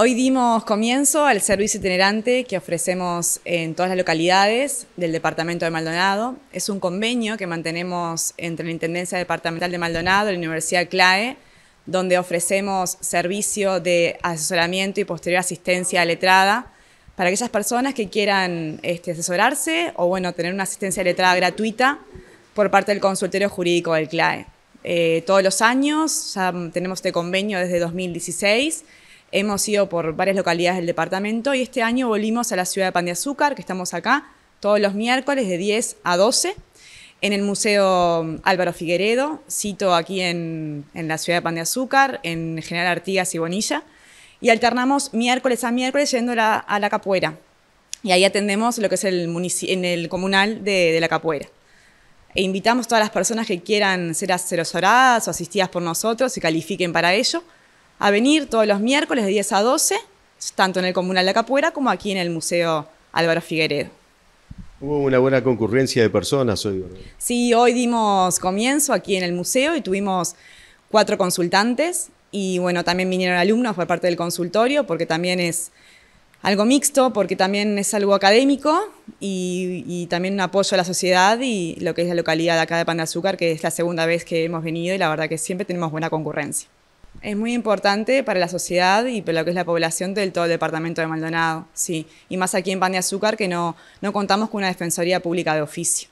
Hoy dimos comienzo al servicio itinerante que ofrecemos en todas las localidades del Departamento de Maldonado. Es un convenio que mantenemos entre la Intendencia Departamental de Maldonado y la Universidad CLAE, donde ofrecemos servicio de asesoramiento y posterior asistencia letrada para aquellas personas que quieran este, asesorarse o bueno, tener una asistencia letrada gratuita por parte del consultorio jurídico del CLAE. Eh, todos los años, ya tenemos este convenio desde 2016, Hemos ido por varias localidades del departamento y este año volvimos a la ciudad de Pan de Azúcar, que estamos acá todos los miércoles de 10 a 12 en el Museo Álvaro Figueredo, cito aquí en, la ciudad de Pan de Azúcar, en General Artigas y Bonilla, y alternamos miércoles a miércoles yendo a la capuera. Y ahí atendemos lo que es el, en el comunal de, la capuera. E invitamos a todas las personas que quieran ser asesoradas o asistidas por nosotros, y califiquen para ello a venir todos los miércoles de 10 a 12, tanto en el Comunal de Capuera como aquí en el Museo Álvaro Figueredo. Hubo una buena concurrencia de personas hoy. ¿verdad? Sí, hoy dimos comienzo aquí en el museo y tuvimos cuatro consultantes y bueno, también vinieron alumnos por parte del consultorio porque también es algo mixto, porque también es algo académico y, y también un apoyo a la sociedad y lo que es la localidad de acá de Pan de Azúcar, que es la segunda vez que hemos venido y la verdad que siempre tenemos buena concurrencia. Es muy importante para la sociedad y para lo que es la población del todo el departamento de Maldonado, sí. Y más aquí en Pan de Azúcar que no, no contamos con una defensoría pública de oficio.